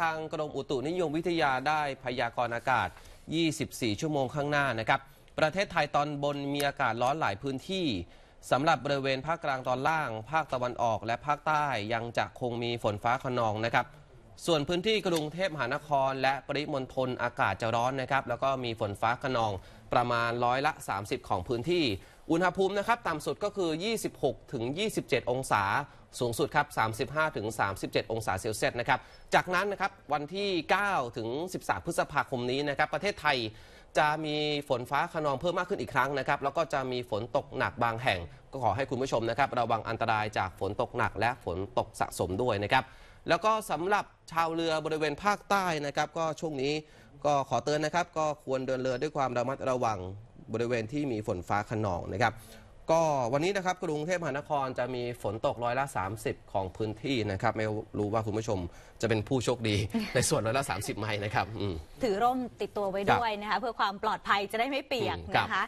ทางกรมอุตุนิยมวิทยาได้พยากรณ์อากาศ 24 ชั่วโมงข้างหน้านะครับ ประเทศไทยตอนบนมีอากาศร้อนหลายพื้นที่ สำหรับบริเวณภาคกลางตอนล่าง ภาคตะวันออกและภาคใต้ยังจะคงมีฝนฟ้าขนองนะครับ ส่วนพื้นที่กรุงเทพมหานครและปริมณฑลอากาศจะร้อนนะครับ แล้วก็มีฝนฟ้าขนองประมาณร้อยละ 30 ของพื้นที่อุณหภูมินะครับต่ำสุดก็คือ 26 ถึง 27 องศาสูงสุดครับ 35 ถึง 37 องศาเซลเซียสนะครับ จากนั้นนะครับวันที่ 9 ถึง 13 พฤษภาคมนี้นะครับ ประเทศไทยจะมีฝนฟ้าขนองเพิ่มมากขึ้นอีกครั้งนะครับ แล้วก็จะมีฝนตกหนักบางแห่งก็ขอให้คุณผู้ชมนะครับระวังอันตรายจากฝนตกหนักและฝนตกสะสมด้วยนะครับแล้วก็สำหรับชาวเรือบริเวณภาคใต้นะครับก็ช่วงนี้ก็ขอเตือนนะครับก็ควรเดินเรือด้วยความระมัดระวังบริเวณที่มีฝนฟ้าขนองนะครับ ก็วันนี้นะครับกรุงเทพมหานครจะมีฝนตกร้อยละ 30 ของพื้นที่นะครับ ไม่รู้ว่าคุณผู้ชมจะเป็นผู้โชคดีในส่วนร้อยละ 30 ไหมนะครับถือร่มติดตัวไว้ด้วยนะคะเพื่อความปลอดภัยจะได้ไม่เปียกนะคะ